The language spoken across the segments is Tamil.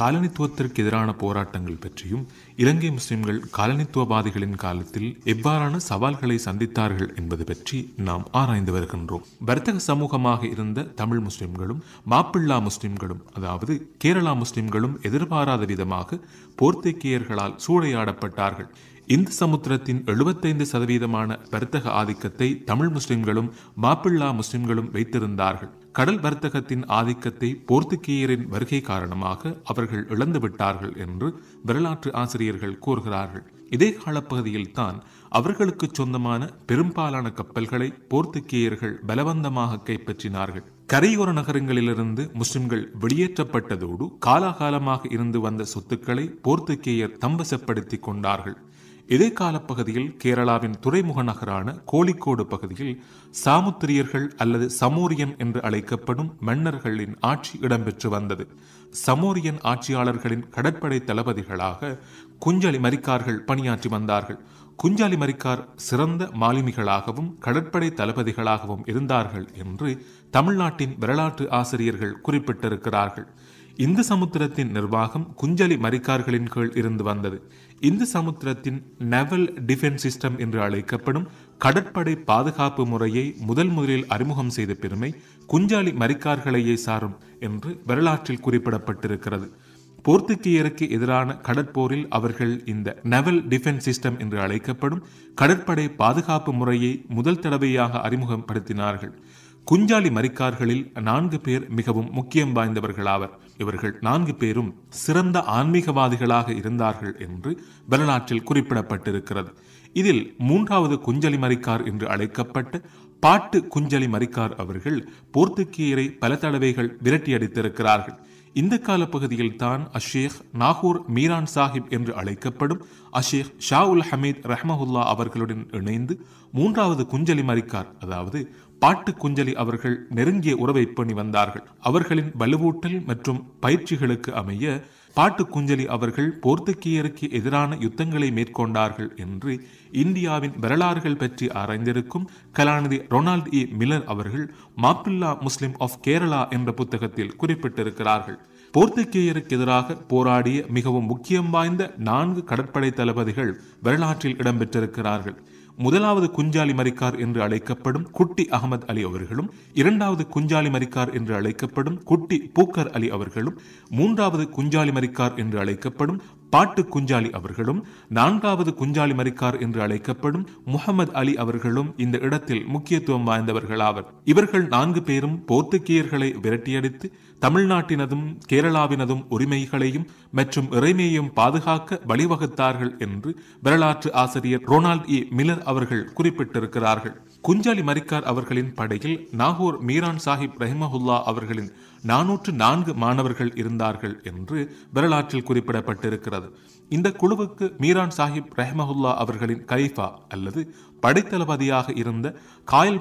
காலனித்துவத்திற்கு எதிரான போராட்டங்கள் பற்றியும் இலங்கை முஸ்லிம்கள் காலனித்துவவாதிகளின் காலத்தில் எவ்வாறான சவால்களை சந்தித்தார்கள் என்பது பற்றி நாம் ஆராய்ந்து வருகின்றோம் வர்த்தக சமூகமாக இருந்த தமிழ் முஸ்லிம்களும் மாப்பிள்ளா முஸ்லிம்களும் அதாவது கேரளா முஸ்லிம்களும் எதிர்பாராத விதமாக போர்த்துக்கியர்களால் சூடையாடப்பட்டார்கள் இந்து சமுத்திரத்தின் எழுபத்தைந்து சதவீதமான வர்த்தக ஆதிக்கத்தை தமிழ் முஸ்லிம்களும் மாப்பிள்ளா முஸ்லிம்களும் வைத்திருந்தார்கள் கடல் வர்த்தகத்தின் ஆதிக்கத்தை போர்த்துகீயரின் வருகை காரணமாக அவர்கள் இழந்துவிட்டார்கள் என்று வரலாற்று ஆசிரியர்கள் கூறுகிறார்கள் இதே காலப்பகுதியில் தான் அவர்களுக்கு சொந்தமான பெரும்பாலான கப்பல்களை போர்த்துகீயர்கள் பலவந்தமாக கைப்பற்றினார்கள் கரையோர நகரங்களிலிருந்து முஸ்லிம்கள் வெளியேற்றப்பட்டதோடு காலாகாலமாக இருந்து வந்த சொத்துக்களை போர்த்துக்கேயர் தம்பசப்படுத்தி கொண்டார்கள் கால பகுதியில் கேரளாவின் துறைமுக நகரான கோழிக்கோடு பகுதியில் சாமுத்திரியர்கள் அல்லது சமோரியன் என்று அழைக்கப்படும் மன்னர்களின் ஆட்சி இடம்பெற்று வந்தது சமோரியன் ஆட்சியாளர்களின் கடற்படை தளபதிகளாக குஞ்சலி மரிக்கார்கள் பணியாற்றி வந்தார்கள் குஞ்சாலி மரிக்கார் சிறந்த மாலுமிகளாகவும் கடற்படை தளபதிகளாகவும் இருந்தார்கள் என்று தமிழ்நாட்டின் வரலாற்று ஆசிரியர்கள் குறிப்பிட்டிருக்கிறார்கள் இந்து சமுத்திரத்தின் நிர்வாகம் குஞ்சலி மரிக்கார்களின் கீழ் இருந்து வந்தது இந்து சமுத்திரத்தின் நெவல் டிஃபென்ஸ் சிஸ்டம் என்று அழைக்கப்படும் கடற்படை பாதுகாப்பு முறையை முதல் முதலில் அறிமுகம் செய்த பெருமை குஞ்சாலி மரிக்கார்களையே சாரும் என்று வரலாற்றில் குறிப்பிடப்பட்டிருக்கிறது போர்த்துகீயருக்கு எதிரான கடற்போரில் அவர்கள் இந்த நெவல் டிஃபென்ஸ் சிஸ்டம் என்று அழைக்கப்படும் கடற்படை பாதுகாப்பு முறையை முதல் தடவையாக அறிமுகப்படுத்தினார்கள் குஞ்சாலி மரிக்கார்களில் நான்கு பேர் மிகவும் முக்கியம் வாய்ந்தவர்களாவர் இவர்கள் நான்கு பேரும் சிறந்த ஆன்மீகவாதிகளாக இருந்தார்கள் என்று வரலாற்றில் குறிப்பிடப்பட்டிருக்கிறது இதில் மூன்றாவது குஞ்சலி மறிக்கார் என்று அழைக்கப்பட்ட பாட்டு குஞ்சலி மறிக்கார் அவர்கள் போர்த்துக்கீயரை பல தடவைகள் விரட்டியடித்திருக்கிறார்கள் இந்த கால பகுதியில் தான் அஷேக் நாகூர் மீரான் சாஹிப் என்று அழைக்கப்படும் அஷேக் ஷா உல் ஹமீத் ரஹ்மஹுல்லா அவர்களுடன் இணைந்து மூன்றாவது குஞ்சலி மறிக்கார் அதாவது பாட்டு குஞ்சலி அவர்கள் நெருங்கிய உறவை பண்ணி வந்தார்கள் அவர்களின் வலுவூட்டல் மற்றும் பயிற்சிகளுக்கு அமைய பாட்டு குஞ்சலி அவர்கள் போர்த்துக்கியருக்கு எதிரான யுத்தங்களை மேற்கொண்டார்கள் என்று இந்தியாவின் வரலாறுகள் பற்றி ஆராய்ந்திருக்கும் கலாநிதி ரொனால்ட் இ மில்லர் அவர்கள் மாப்பிள்ளா முஸ்லிம் ஆஃப் கேரளா என்ற புத்தகத்தில் குறிப்பிட்டிருக்கிறார்கள் போர்த்துக்கியருக்கு எதிராக போராடிய மிகவும் முக்கியம் வாய்ந்த நான்கு கடற்படை தளபதிகள் வரலாற்றில் இடம்பெற்றிருக்கிறார்கள் முதலாவது குஞ்சாலி மரிக்கார் என்று அழைக்கப்படும் குட்டி அகமது அலி அவர்களும் இரண்டாவது குஞ்சாலி மரிக்கார் என்று அழைக்கப்படும் குட்டி பூக்கர் அலி அவர்களும் மூன்றாவது குஞ்சாலி மரிக்கார் என்று அழைக்கப்படும் பாட்டு குஞ்சாலி அவர்களும் நான்காவது குஞ்சாலி மறிக்கார் என்று அழைக்கப்படும் முகமது அலி அவர்களும் இந்த இடத்தில் முக்கியத்துவம் வாய்ந்தவர்களாவர் இவர்கள் நான்கு பேரும் போர்த்துக்கியர்களை விரட்டியடித்து தமிழ்நாட்டினதும் கேரளாவினதும் உரிமைகளையும் மற்றும் இறைமையையும் பாதுகாக்க வழிவகுத்தார்கள் என்று வரலாற்று ஆசிரியர் ரொனால்ட் இ மிலர் அவர்கள் குறிப்பிட்டிருக்கிறார்கள் குஞ்சாலி மரிக்கார் அவர்களின் படையில் நாகூர் மீரான் சாஹிப் ரஹிமஹுல்லா அவர்களின் நானூற்று நான்கு மாணவர்கள் இருந்தார்கள் என்று வரலாற்றில் குறிப்பிடப்பட்டிருக்கிறது இந்த குழுவுக்கு மீரான் சாஹிப் ரஹமஹுல்லா அவர்களின் கலீஃபா அல்லது படைத்தளபதியாக இருந்த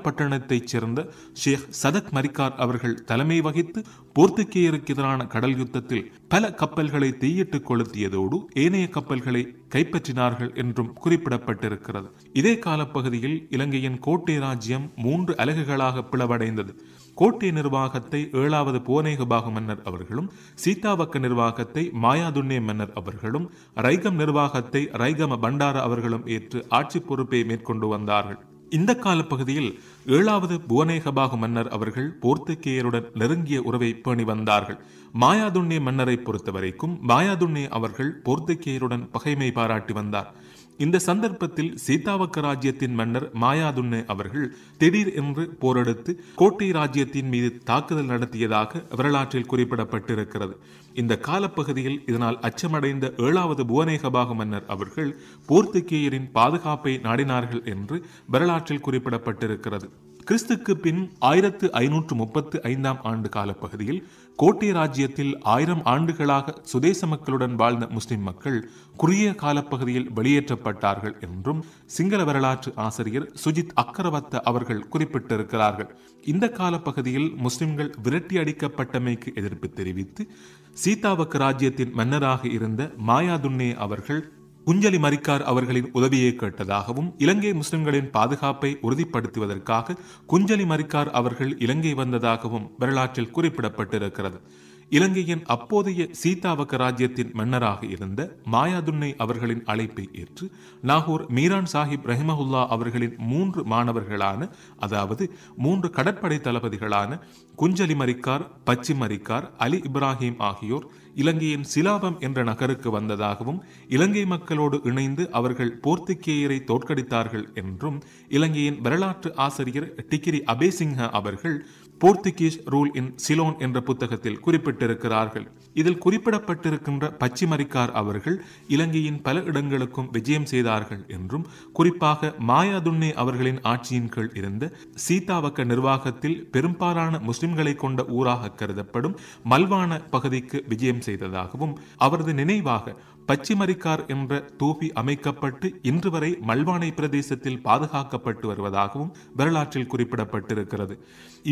பட்டணத்தைச் சேர்ந்த ஷேக் சதக் மரிக்கார் அவர்கள் தலைமை வகித்து போர்த்துக்கேயருக்கு எதிரான கடல் யுத்தத்தில் பல கப்பல்களை தீயிட்டுக் கொளுத்தியதோடு ஏனைய கப்பல்களை கைப்பற்றினார்கள் என்றும் குறிப்பிடப்பட்டிருக்கிறது இதே காலப்பகுதியில் இலங்கையின் கோட்டை ராஜ்யம் மூன்று அலகுகளாக பிளவடைந்தது கோட்டை நிர்வாகத்தை ஏழாவது புவனேகபாகு மன்னர் அவர்களும் சீதாவக்க நிர்வாகத்தை மாயாதுண்ணே மன்னர் அவர்களும் ரைகம் நிர்வாகத்தை ரைகம பண்டார அவர்களும் ஏற்று ஆட்சி பொறுப்பை மேற்கொண்டு வந்தார்கள் இந்த கால பகுதியில் ஏழாவது புவனேகபாகு மன்னர் அவர்கள் போர்த்துக்கேயருடன் நெருங்கிய உறவை பேணி வந்தார்கள் மாயாதுண்ணே மன்னரை பொறுத்தவரைக்கும் மாயாதுண்ணே அவர்கள் போர்த்துக்கேயருடன் பகைமை பாராட்டி வந்தார் இந்த சந்தர்ப்பத்தில் சீதாவக்க ராஜ்யத்தின் மன்னர் மாயாதுன்னு அவர்கள் திடீர் என்று போரெடுத்து கோட்டை ராஜ்யத்தின் மீது தாக்குதல் நடத்தியதாக வரலாற்றில் குறிப்பிடப்பட்டிருக்கிறது இந்த காலப்பகுதியில் இதனால் அச்சமடைந்த ஏழாவது புவனேகபாகு மன்னர் அவர்கள் போர்த்துக்கேயரின் பாதுகாப்பை நாடினார்கள் என்று வரலாற்றில் குறிப்பிடப்பட்டிருக்கிறது கிறிஸ்துக்கு பின் ஆயிரத்து ஐநூற்று முப்பத்து ஐந்தாம் ஆண்டு காலப்பகுதியில் கோட்டை ராஜ்யத்தில் ஆயிரம் ஆண்டுகளாக சுதேச மக்களுடன் வாழ்ந்த முஸ்லிம் மக்கள் குறுகிய காலப்பகுதியில் வெளியேற்றப்பட்டார்கள் என்றும் சிங்கள வரலாற்று ஆசிரியர் சுஜித் அக்கரவத்த அவர்கள் குறிப்பிட்டிருக்கிறார்கள் இந்த காலப்பகுதியில் முஸ்லிம்கள் விரட்டி அடிக்கப்பட்டமைக்கு எதிர்ப்பு தெரிவித்து சீதாவுக்கு ராஜ்யத்தின் மன்னராக இருந்த மாயாதுன்னே அவர்கள் குஞ்சலி மரிக்கார் அவர்களின் உதவியை கேட்டதாகவும் இலங்கை முஸ்லிம்களின் பாதுகாப்பை உறுதிப்படுத்துவதற்காக குஞ்சலி மரிக்கார் அவர்கள் இலங்கை வந்ததாகவும் வரலாற்றில் குறிப்பிடப்பட்டிருக்கிறது இலங்கையின் அப்போதைய சீதாவக்க ராஜ்யத்தின் மன்னராக இருந்த மாயாதுன்னை அவர்களின் அழைப்பை ஏற்று நாகூர் மீரான் சாஹிப் ரஹிமஹுல்லா அவர்களின் மூன்று மாணவர்களான அதாவது மூன்று கடற்படை தளபதிகளான குஞ்சலி மரிக்கார் பச்சி மரிக்கார் அலி இப்ராஹிம் ஆகியோர் இலங்கையின் சிலாபம் என்ற நகருக்கு வந்ததாகவும் இலங்கை மக்களோடு இணைந்து அவர்கள் போர்த்துக்கேயரை தோற்கடித்தார்கள் என்றும் இலங்கையின் வரலாற்று ஆசிரியர் டிகிரி அபேசிங்க அவர்கள் போர்த்துகீஸ் ரூல் இன் சிலோன் என்ற புத்தகத்தில் குறிப்பிட்டிருக்கிறார்கள் இதில் குறிப்பிடப்பட்டிருக்கின்ற பச்சிமரிக்கார் அவர்கள் இலங்கையின் பல இடங்களுக்கும் விஜயம் செய்தார்கள் என்றும் குறிப்பாக மாயாதுண்ணே அவர்களின் ஆட்சியின் கீழ் இருந்த சீதாவக்க நிர்வாகத்தில் பெரும்பாலான முஸ்லிம்களை கொண்ட ஊராக கருதப்படும் மல்வான பகுதிக்கு விஜயம் செய்ததாகவும் அவரது நினைவாக பச்சிமரிக்கார் என்ற தூபி அமைக்கப்பட்டு இன்று வரை மல்வானை பிரதேசத்தில் பாதுகாக்கப்பட்டு வருவதாகவும் வரலாற்றில் குறிப்பிடப்பட்டிருக்கிறது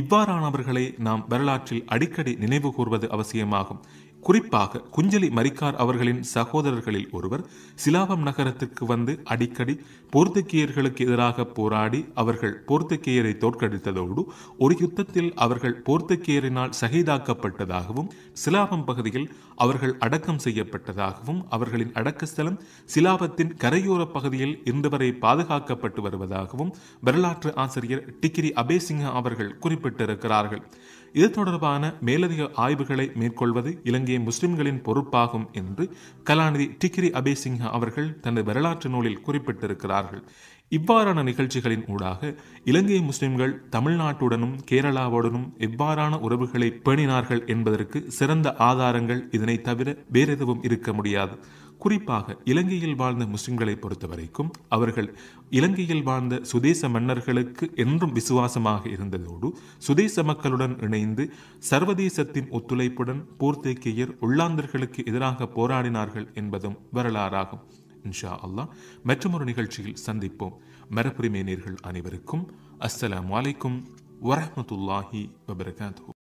இவ்வாறானவர்களை நாம் வரலாற்றில் அடிக்கடி நினைவு கூர்வது அவசியமாகும் குறிப்பாக குஞ்சலி மரிக்கார் அவர்களின் சகோதரர்களில் ஒருவர் சிலாபம் நகரத்திற்கு வந்து அடிக்கடி போர்த்துக்கியர்களுக்கு எதிராக போராடி அவர்கள் போர்த்துக்கியரை தோற்கடித்ததோடு ஒரு யுத்தத்தில் அவர்கள் போர்த்துக்கியரினால் சகிதாக்கப்பட்டதாகவும் சிலாபம் பகுதியில் அவர்கள் அடக்கம் செய்யப்பட்டதாகவும் அவர்களின் அடக்கஸ்தலம் சிலாபத்தின் கரையோர பகுதியில் இன்றுவரை வரை பாதுகாக்கப்பட்டு வருவதாகவும் வரலாற்று ஆசிரியர் டிகிரி அபேசிங்க அவர்கள் குறிப்பிட்டிருக்கிறார்கள் இது தொடர்பான மேலதிக ஆய்வுகளை மேற்கொள்வது இலங்கை முஸ்லிம்களின் பொறுப்பாகும் என்று கலாநிதி டிகிரி அபேசிங்ஹா அவர்கள் தனது வரலாற்று நூலில் குறிப்பிட்டிருக்கிறார்கள் இவ்வாறான நிகழ்ச்சிகளின் ஊடாக இலங்கை முஸ்லிம்கள் தமிழ்நாட்டுடனும் கேரளாவுடனும் எவ்வாறான உறவுகளை பேணினார்கள் என்பதற்கு சிறந்த ஆதாரங்கள் இதனை தவிர வேறெதுவும் இருக்க முடியாது குறிப்பாக இலங்கையில் வாழ்ந்த முஸ்லிம்களை பொறுத்த வரைக்கும் அவர்கள் இலங்கையில் வாழ்ந்த சுதேச மன்னர்களுக்கு என்றும் விசுவாசமாக இருந்ததோடு சுதேச மக்களுடன் இணைந்து சர்வதேசத்தின் ஒத்துழைப்புடன் போர்த்தேக்கியர் உள்ளாந்தர்களுக்கு எதிராக போராடினார்கள் என்பதும் வரலாறாகும் இன்ஷா அல்லாஹ் மற்றொரு நிகழ்ச்சியில் சந்திப்போம் மரப்புரிமை நேர்கள் அனைவருக்கும் அஸ்ஸலாம் வலைக்கும் வரமத்துல்லாஹி வபரகாத்து